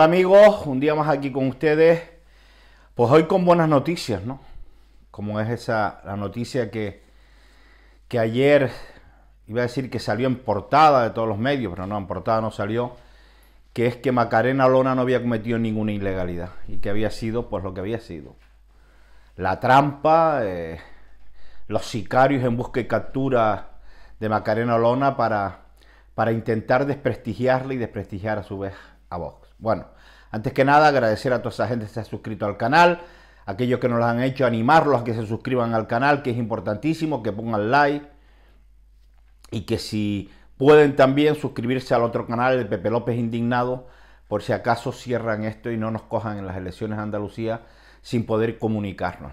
Hola amigos, un día más aquí con ustedes. Pues hoy con buenas noticias, ¿no? Como es esa la noticia que, que ayer iba a decir que salió en portada de todos los medios, pero no, en portada no salió, que es que Macarena Lona no había cometido ninguna ilegalidad y que había sido pues lo que había sido. La trampa, eh, los sicarios en busca y captura de Macarena Lona para, para intentar desprestigiarla y desprestigiar a su vez a vos. Bueno, antes que nada agradecer a toda esa gente que se ha suscrito al canal, aquellos que nos lo han hecho, animarlos a que se suscriban al canal, que es importantísimo, que pongan like y que si pueden también suscribirse al otro canal de Pepe López Indignado, por si acaso cierran esto y no nos cojan en las elecciones de Andalucía sin poder comunicarnos,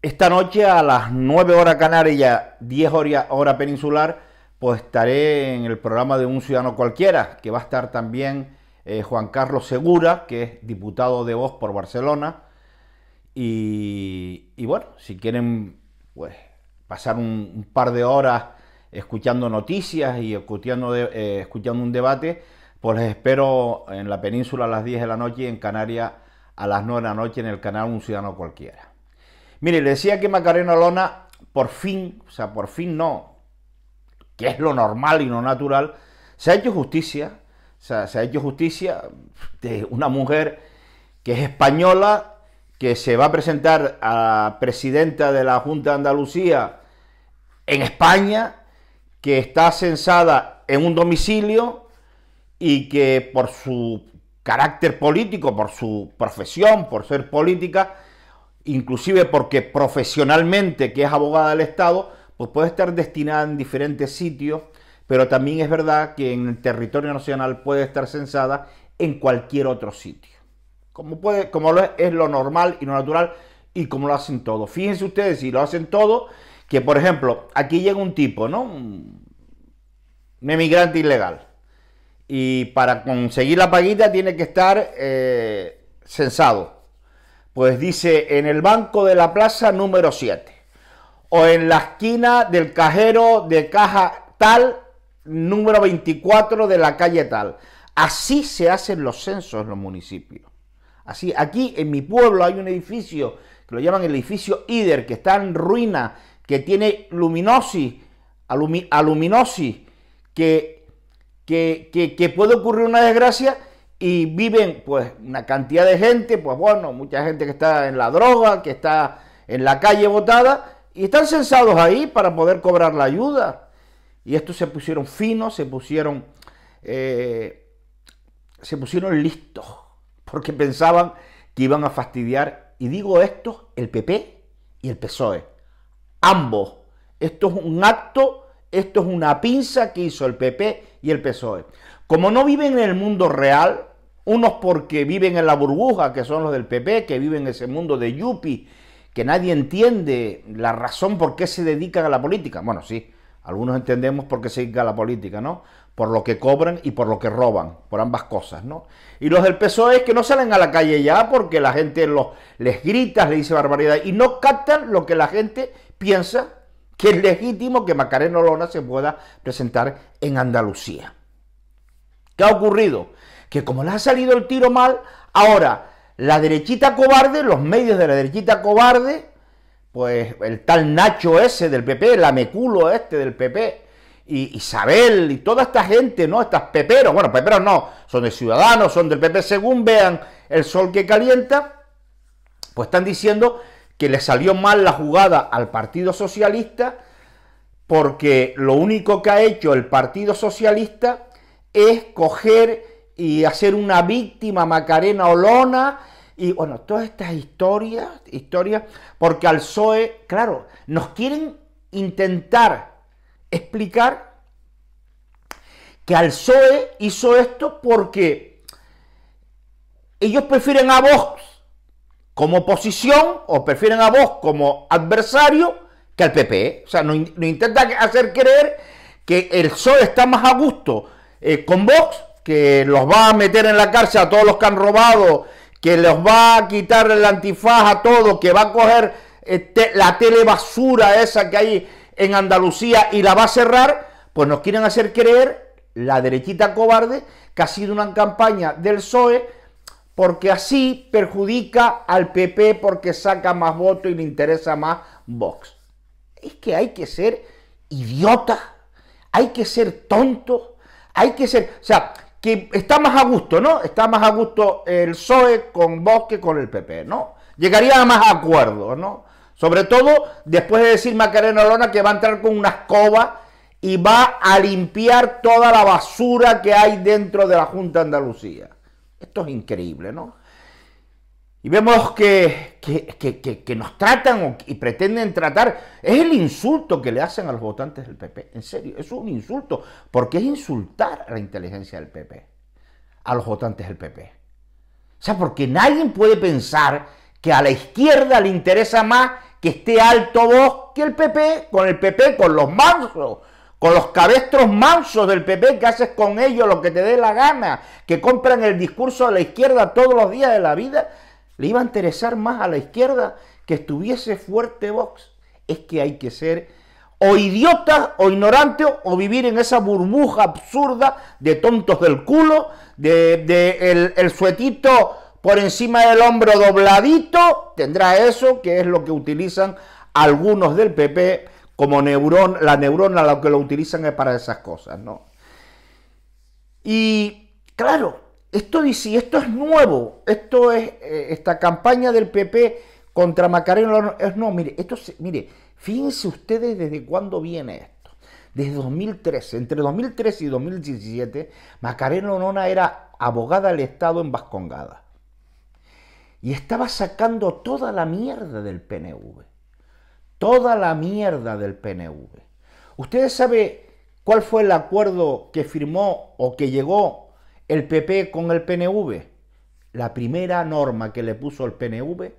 Esta noche a las 9 horas canaria, 10 horas hora peninsular, pues estaré en el programa de Un Ciudadano Cualquiera, que va a estar también eh, Juan Carlos Segura, que es diputado de Voz por Barcelona. Y, bueno, si quieren pues, pasar un, par de horas escuchando noticias y escuchando, eh, escuchando un debate, pues les espero en la península a las 10 de la noche y en Canarias a las 9 de la noche en el canal Un Ciudadano Cualquiera. Mire, le decía que Macarena Lona por fin, o sea, por fin no, que es lo normal y lo natural, se ha hecho justicia. se ha hecho justicia de una mujer que es española, que se va a presentar a presidenta de la Junta de Andalucía en España, que está censada en un domicilio y que por su carácter político, por su profesión, por ser política, inclusive porque profesionalmente, que es abogada del Estado, pues puede estar destinada en diferentes sitios, pero también es verdad que en el territorio nacional puede estar censada en cualquier otro sitio. Como, es, lo normal y lo natural y como lo hacen todos. Fíjense ustedes si lo hacen todo, que por ejemplo, aquí llega un tipo, ¿no? Un emigrante ilegal. Y para conseguir la paguita tiene que estar eh, censado. Pues dice, en el banco de la plaza número 7 o en la esquina del cajero de caja tal, número 24 de la calle tal. Así se hacen los censos en los municipios. Así, aquí en mi pueblo hay un edificio que lo llaman el edificio IDER, que está en ruina, que tiene luminosis, alumi, aluminosis, que, que, que puede ocurrir una desgracia y viven pues una cantidad de gente, pues bueno, mucha gente que está en la droga, que está en la calle botada, y están censados ahí para poder cobrar la ayuda. Y estos se pusieron finos, se pusieron, eh, se pusieron listos, porque pensaban que iban a fastidiar, y digo esto, el PP y el PSOE, ambos. Esto es un acto, esto es una pinza que hizo el PP y el PSOE. Como no viven en el mundo real, unos porque viven en la burbuja, que son los del PP, que viven en ese mundo de yuppie, que nadie entiende la razón por qué se dedican a la política. Bueno, sí, algunos entendemos por qué se dedican a la política, ¿no? Por lo que cobran y por lo que roban, por ambas cosas, ¿no? Y los del PSOE que no salen a la calle ya porque la gente les grita, les dice barbaridad y no captan lo que la gente piensa que es legítimo que Macarena Olona se pueda presentar en Andalucía. ¿Qué ha ocurrido? Que como le ha salido el tiro mal, ahora la derechita cobarde, los medios de la derechita cobarde, pues el tal Nacho ese del PP, el ameculo este del PP, y Isabel y toda esta gente, ¿no? Estas peperos, bueno, peperos no, son de Ciudadanos, son del PP, según vean el sol que calienta, pues están diciendo que le salió mal la jugada al Partido Socialista porque lo único que ha hecho el Partido Socialista es coger y hacer una víctima Macarena Olona y bueno, todas estas historias, historias, porque al PSOE, claro, nos quieren intentar explicar que al PSOE hizo esto porque ellos prefieren a Vox como oposición o prefieren a Vox como adversario que al PP. E. O sea, nos, intenta intentan hacer creer que el PSOE está más a gusto eh, con Vox, que los va a meter en la cárcel a todos los que han robado que los va a quitar el antifaz a todos, que va a coger este, la basura esa que hay en Andalucía y la va a cerrar, pues nos quieren hacer creer la derechita cobarde que ha sido una campaña del PSOE porque así perjudica al PP porque saca más votos y le interesa más Vox. Es que hay que ser idiota, hay que ser tonto, hay que ser... O sea, que está más a gusto, ¿no? Está más a gusto el PSOE con vos que con el PP, ¿no? Llegaría a más acuerdos, ¿no? Sobre todo después de decir Macarena Lona que va a entrar con una escoba y va a limpiar toda la basura que hay dentro de la Junta de Andalucía. Esto es increíble, ¿no? y vemos que, nos tratan y pretenden tratar, es el insulto que le hacen a los votantes del PP. En serio, es un insulto, porque es insultar a la inteligencia del PP, a los votantes del PP. O sea, porque nadie puede pensar que a la izquierda le interesa más que esté alto voz que el PP, con el PP, con los mansos, con los cabestros mansos del PP, que haces con ellos lo que te dé la gana, que compran el discurso de la izquierda todos los días de la vida le iba a interesar más a la izquierda que estuviese fuerte Vox. Es que hay que ser o idiota o ignorante o vivir en esa burbuja absurda de tontos del culo, de, el suetito por encima del hombro dobladito, tendrá eso, que es lo que utilizan algunos del PP como neurón, la neurona lo que lo utilizan es para esas cosas, ¿no? Y claro, esto dice, esto es nuevo, esto es eh, esta campaña del PP contra Macarena es, No, mire, esto mire, fíjense ustedes desde cuándo viene esto. Desde 2013, entre 2013 y 2017, Macarena Lonona era abogada del Estado en Vascongada. Y estaba sacando toda la mierda del PNV. Toda la mierda del PNV. ¿Ustedes saben cuál fue el acuerdo que firmó o que llegó el PP con el PNV, la primera norma que le puso el PNV,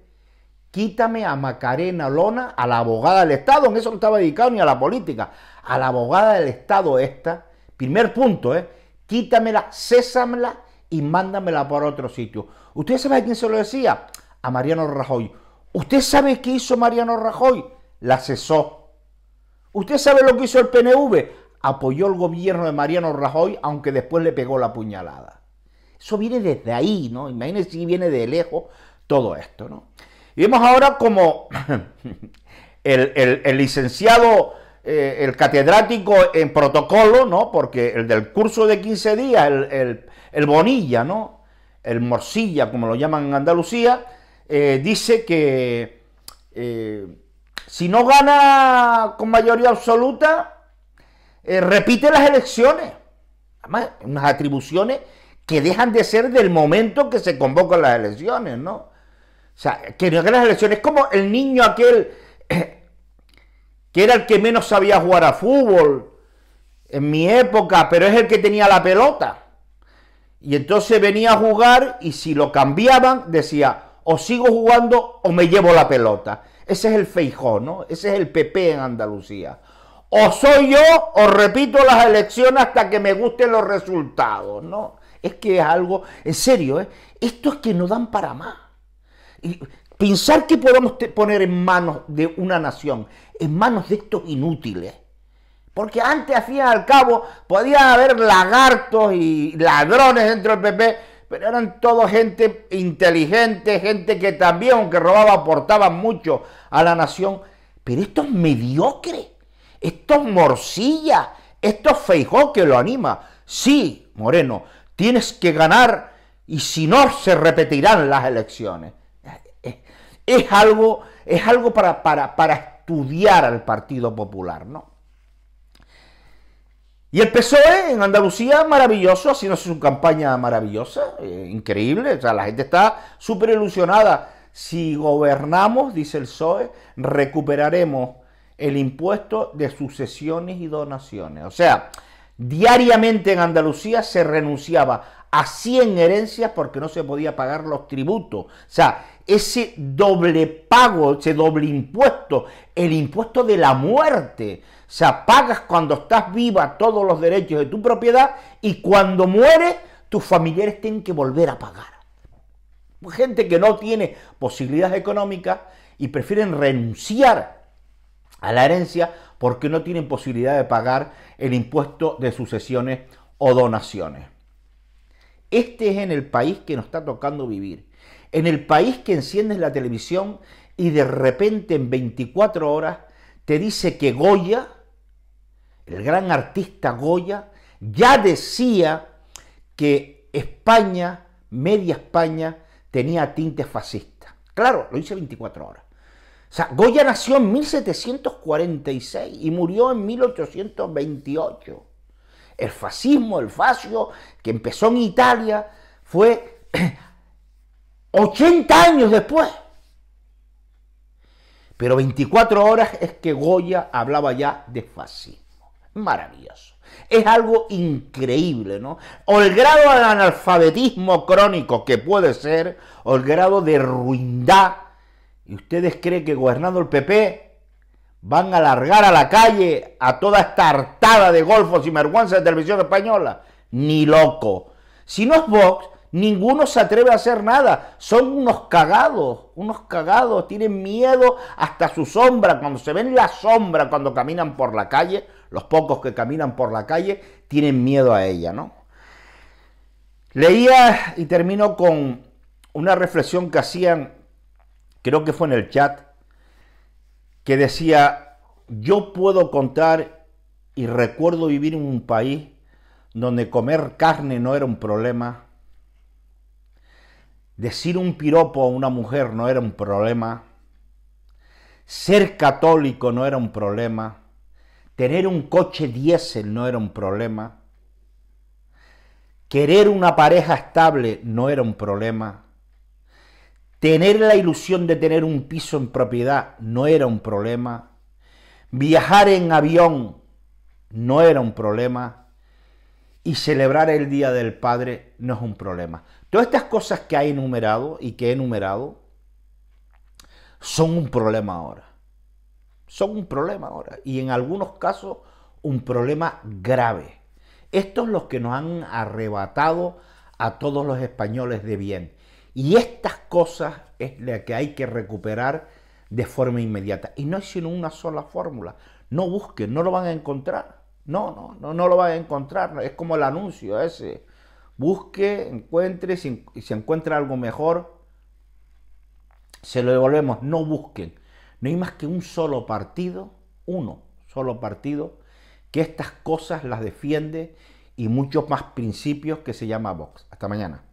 quítame a Macarena Lona, a la abogada del Estado, en eso no estaba dedicado ni a la política, a la abogada del Estado esta, primer punto, ¿eh? quítamela, césamela y mándamela por otro sitio. ¿Usted sabe a quién se lo decía? A Mariano Rajoy. ¿Usted sabe qué hizo Mariano Rajoy? La cesó. ¿Usted sabe lo que hizo el PNV? apoyó el gobierno de Mariano Rajoy, aunque después le pegó la puñalada. Eso viene desde ahí, ¿no? Imagínense si viene de lejos todo esto, ¿no? Y vemos ahora como el, licenciado, eh, el catedrático en protocolo, ¿no? Porque el del curso de 15 días, el, Bonilla, ¿no? El Morcilla, como lo llaman en Andalucía, eh, dice que eh, si no gana con mayoría absoluta, eh, repite las elecciones. Además, unas atribuciones que dejan de ser del momento que se convocan las elecciones, ¿no? O sea, que las elecciones, como el niño aquel que era el que menos sabía jugar a fútbol en mi época, pero es el que tenía la pelota. Y entonces venía a jugar y si lo cambiaban decía, o sigo jugando o me llevo la pelota. Ese es el feijón ¿no? Ese es el PP en Andalucía o soy yo o repito las elecciones hasta que me gusten los resultados, ¿no? Es que es algo, en serio, ¿eh? esto es que no dan para más. Y pensar que podemos poner en manos de una nación, en manos de estos inútiles, porque antes, al fin y al cabo, podía haber lagartos y ladrones dentro del PP, pero eran todo gente inteligente, gente que también, aunque robaba, aportaba mucho a la nación. Pero estos mediocre estos esto estos feijó que lo anima. Sí, Moreno, tienes que ganar y si no se repetirán las elecciones. Es, algo, es algo para, para, estudiar al Partido Popular, ¿no? Y el PSOE en Andalucía, maravilloso, haciéndose su campaña maravillosa, eh, increíble, o sea, la gente está súper ilusionada. Si gobernamos, dice el PSOE, recuperaremos el impuesto de sucesiones y donaciones. O sea, diariamente en Andalucía se renunciaba a 100 herencias porque no se podía pagar los tributos. O sea, ese doble pago, ese doble impuesto, el impuesto de la muerte. O sea, pagas cuando estás viva todos los derechos de tu propiedad y cuando mueres tus familiares tienen que volver a pagar. Gente que no tiene posibilidades económicas y prefieren renunciar a la herencia porque no tienen posibilidad de pagar el impuesto de sucesiones o donaciones. Este es en el país que nos está tocando vivir. En el país que enciendes la televisión y de repente en 24 horas te dice que Goya, el gran artista Goya, ya decía que España, media España, tenía tinte fascista. Claro, lo hice 24 horas. O sea, Goya nació en 1746 y murió en 1828. El fascismo, el fascio, que empezó en Italia, fue 80 años después. Pero 24 horas es que Goya hablaba ya de fascismo. Maravilloso. Es algo increíble, ¿no? O el grado de analfabetismo crónico que puede ser, o el grado de ruindad ¿Y ustedes creen que gobernando el PP van a largar a la calle a toda esta hartada de golfos y vergüenza de televisión española? Ni loco. Si no es Vox, ninguno se atreve a hacer nada. Son unos cagados, unos cagados. Tienen miedo hasta su sombra. Cuando se ven la sombra, cuando caminan por la calle, los pocos que caminan por la calle, tienen miedo a ella, ¿no? Leía y termino con una reflexión que hacían creo que fue en el chat, que decía, yo puedo contar y recuerdo vivir en un país donde comer carne no era un problema, decir un piropo a una mujer no era un problema, ser católico no era un problema, tener un coche diésel no era un problema, querer una pareja estable no era un problema, Tener la ilusión de tener un piso en propiedad no era un problema. Viajar en avión no era un problema. Y celebrar el Día del Padre no es un problema. Todas estas cosas que ha enumerado y que he enumerado son un problema ahora. Son un problema ahora. Y en algunos casos un problema grave. Estos son los que nos han arrebatado a todos los españoles de bien. Y estas cosas es la que hay que recuperar de forma inmediata. Y no es sino una sola fórmula. No busquen, no lo van a encontrar. No, no, no, no lo van a encontrar. Es como el anuncio ese. Busque, encuentre, y si encuentra algo mejor, se lo devolvemos. No busquen. No hay más que un solo partido, uno solo partido, que estas cosas las defiende y muchos más principios que se llama Vox. Hasta mañana.